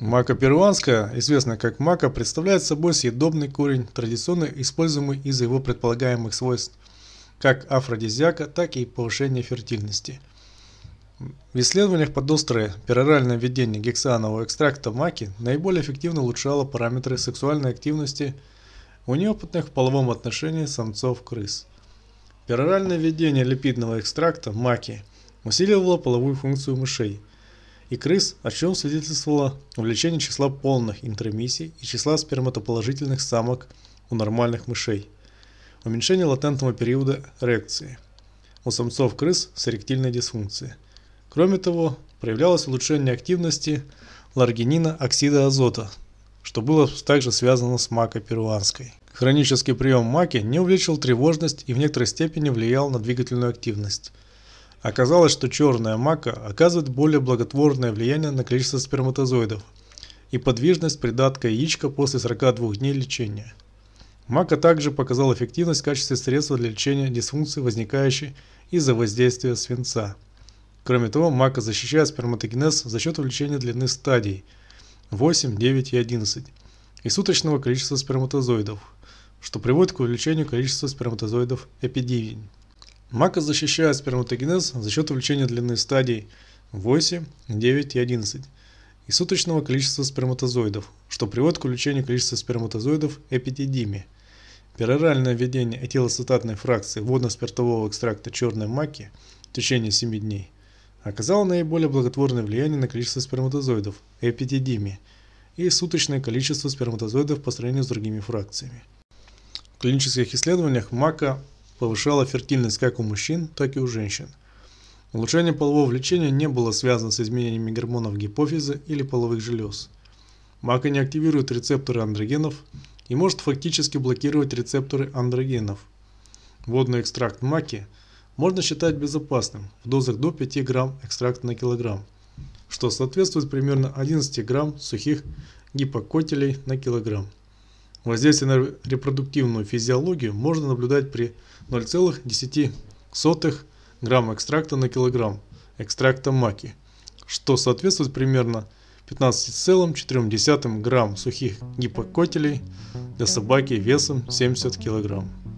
Мака перуанская, известная как мака, представляет собой съедобный корень, традиционно используемый из-за его предполагаемых свойств как афродизиака, так и повышения фертильности. В исследованиях подострое пероральное введение гексанового экстракта маки наиболее эффективно улучшало параметры сексуальной активности у неопытных в половом отношении самцов-крыс. Пероральное введение липидного экстракта маки усиливало половую функцию мышей – и крыс, о чем свидетельствовало увеличение числа полных интермиссий и числа сперматоположительных самок у нормальных мышей, уменьшение латентного периода реакции у самцов крыс с эректильной дисфункцией. Кроме того, проявлялось улучшение активности ларгинина оксида азота, что было также связано с макой перуанской. Хронический прием маки не увеличил тревожность и в некоторой степени влиял на двигательную активность – Оказалось, что черная мака оказывает более благотворное влияние на количество сперматозоидов и подвижность придатка яичка после 42 дней лечения. Мака также показал эффективность в качестве средства для лечения дисфункции, возникающей из-за воздействия свинца. Кроме того, мака защищает сперматогенез за счет увеличения длины стадий 8, 9 и 11 и суточного количества сперматозоидов, что приводит к увеличению количества сперматозоидов эпидивень. Мака защищает сперматогенез за счет увеличения длины стадий 8, 9 и 11 и суточного количества сперматозоидов, что приводит к увеличению количества сперматозоидов эпидидими. Пероральное введение этилоцитатной фракции водно-спиртового экстракта черной маки в течение 7 дней оказало наиболее благотворное влияние на количество сперматозоидов эпидидими и суточное количество сперматозоидов по сравнению с другими фракциями. В клинических исследованиях мака повышало фертильность как у мужчин, так и у женщин. Улучшение полового влечения не было связано с изменениями гормонов гипофиза или половых желез. Мака не активирует рецепторы андрогенов и может фактически блокировать рецепторы андрогенов. Водный экстракт маки можно считать безопасным в дозах до 5 грамм экстракта на килограмм, что соответствует примерно 11 грамм сухих гипокотелей на килограмм. Воздействие на репродуктивную физиологию можно наблюдать при 0,10 грамма экстракта на килограмм экстракта маки, что соответствует примерно 15,4 грамм сухих гипокотелей для собаки весом 70 килограмм.